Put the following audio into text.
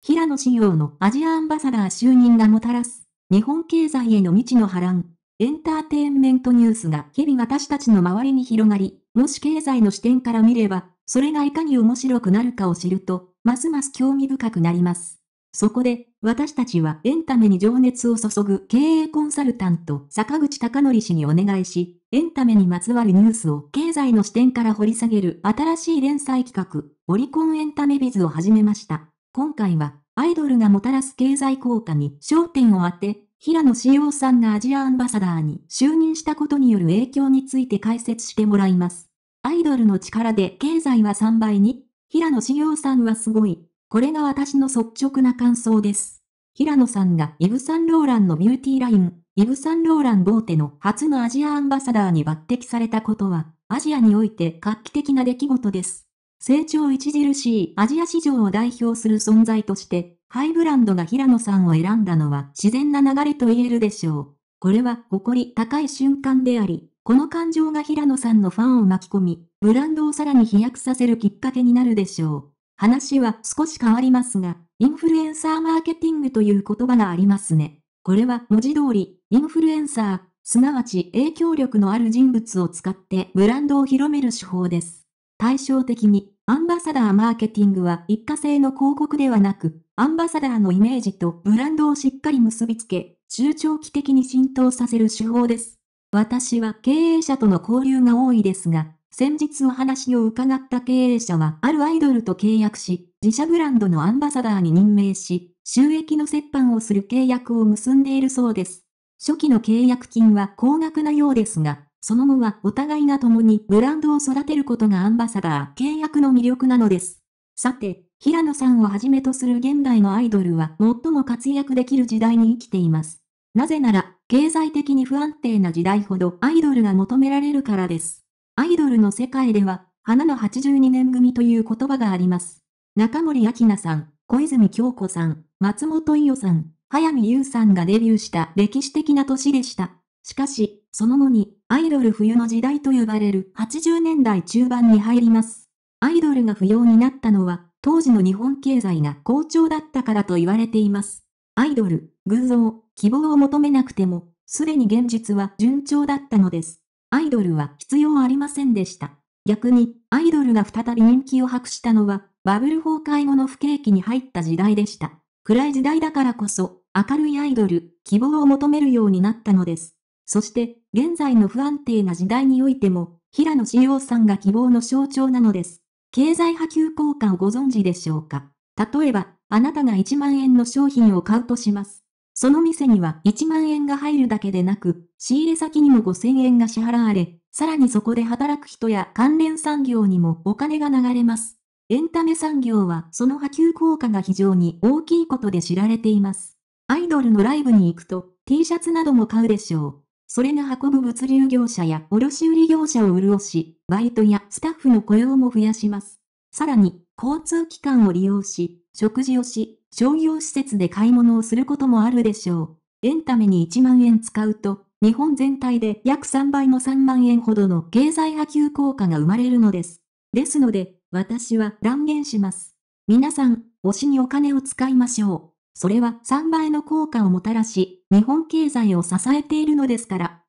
平野紫耀のアジアアンバサダー就任がもたらす、日本経済への未知の波乱。エンターテインメントニュースが日々私たちの周りに広がり、もし経済の視点から見れば、それがいかに面白くなるかを知ると、ますます興味深くなります。そこで、私たちはエンタメに情熱を注ぐ経営コンサルタント坂口隆則氏にお願いし、エンタメにまつわるニュースを経済の視点から掘り下げる新しい連載企画、オリコンエンタメビズを始めました。今回は、アイドルがもたらす経済効果に焦点を当て、平野志陽さんがアジアアンバサダーに就任したことによる影響について解説してもらいます。アイドルの力で経済は3倍に、平野志陽さんはすごい。これが私の率直な感想です。平野さんがイブ・サンローランのビューティーライン、イブ・サンローラン・ボーテの初のアジアアンバサダーに抜擢されたことは、アジアにおいて画期的な出来事です。成長著しいアジア市場を代表する存在として、ハイブランドが平野さんを選んだのは自然な流れと言えるでしょう。これは誇り高い瞬間であり、この感情が平野さんのファンを巻き込み、ブランドをさらに飛躍させるきっかけになるでしょう。話は少し変わりますが、インフルエンサーマーケティングという言葉がありますね。これは文字通り、インフルエンサー、すなわち影響力のある人物を使ってブランドを広める手法です。対照的に、アンバサダーマーケティングは一過性の広告ではなく、アンバサダーのイメージとブランドをしっかり結びつけ、中長期的に浸透させる手法です。私は経営者との交流が多いですが、先日お話を伺った経営者はあるアイドルと契約し、自社ブランドのアンバサダーに任命し、収益の折半をする契約を結んでいるそうです。初期の契約金は高額なようですが、その後はお互いが共にブランドを育てることがアンバサダー契約の魅力なのです。さて、平野さんをはじめとする現代のアイドルは最も活躍できる時代に生きています。なぜなら、経済的に不安定な時代ほどアイドルが求められるからです。アイドルの世界では、花の82年組という言葉があります。中森明菜さん、小泉京子さん、松本伊代さん、早見優さんがデビューした歴史的な年でした。しかし、その後に、アイドル冬の時代と呼ばれる80年代中盤に入ります。アイドルが不要になったのは、当時の日本経済が好調だったからと言われています。アイドル、偶像、希望を求めなくても、すでに現実は順調だったのです。アイドルは必要ありませんでした。逆に、アイドルが再び人気を博したのは、バブル崩壊後の不景気に入った時代でした。暗い時代だからこそ、明るいアイドル、希望を求めるようになったのです。そして、現在の不安定な時代においても、平野志陽さんが希望の象徴なのです。経済波及効果をご存知でしょうか例えば、あなたが1万円の商品を買うとします。その店には1万円が入るだけでなく、仕入れ先にも5000円が支払われ、さらにそこで働く人や関連産業にもお金が流れます。エンタメ産業はその波及効果が非常に大きいことで知られています。アイドルのライブに行くと T シャツなども買うでしょう。それが運ぶ物流業者や卸売業者を潤し、バイトやスタッフの雇用も増やします。さらに、交通機関を利用し、食事をし、商業施設で買い物をすることもあるでしょう。エンタメに1万円使うと、日本全体で約3倍の3万円ほどの経済波及効果が生まれるのです。ですので、私は断言します。皆さん、推しにお金を使いましょう。それは3倍の効果をもたらし、日本経済を支えているのですから。